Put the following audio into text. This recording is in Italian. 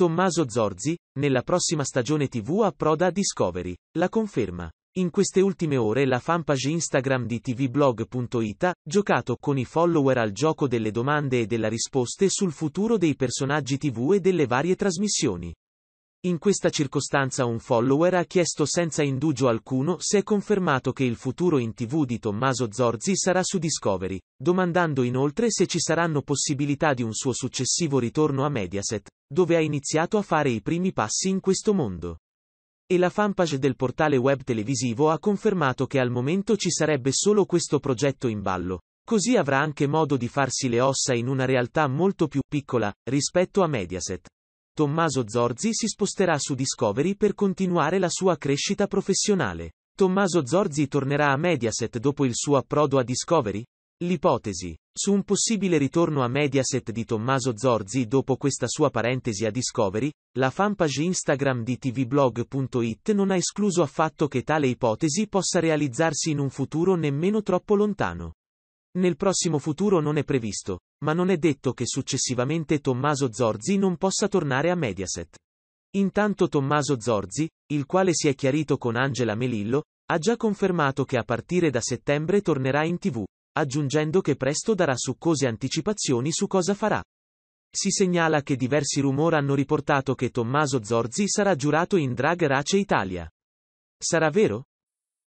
Tommaso Zorzi, nella prossima stagione TV approda a Discovery. La conferma. In queste ultime ore la fanpage Instagram di tvblog.it ha giocato con i follower al gioco delle domande e delle risposte sul futuro dei personaggi TV e delle varie trasmissioni. In questa circostanza un follower ha chiesto senza indugio alcuno se è confermato che il futuro in tv di Tommaso Zorzi sarà su Discovery, domandando inoltre se ci saranno possibilità di un suo successivo ritorno a Mediaset, dove ha iniziato a fare i primi passi in questo mondo. E la fanpage del portale web televisivo ha confermato che al momento ci sarebbe solo questo progetto in ballo, così avrà anche modo di farsi le ossa in una realtà molto più piccola rispetto a Mediaset. Tommaso Zorzi si sposterà su Discovery per continuare la sua crescita professionale. Tommaso Zorzi tornerà a Mediaset dopo il suo approdo a Discovery? L'ipotesi su un possibile ritorno a Mediaset di Tommaso Zorzi dopo questa sua parentesi a Discovery, la fanpage Instagram di tvblog.it non ha escluso affatto che tale ipotesi possa realizzarsi in un futuro nemmeno troppo lontano. Nel prossimo futuro non è previsto, ma non è detto che successivamente Tommaso Zorzi non possa tornare a Mediaset. Intanto Tommaso Zorzi, il quale si è chiarito con Angela Melillo, ha già confermato che a partire da settembre tornerà in tv, aggiungendo che presto darà succose anticipazioni su cosa farà. Si segnala che diversi rumori hanno riportato che Tommaso Zorzi sarà giurato in Drag Race Italia. Sarà vero?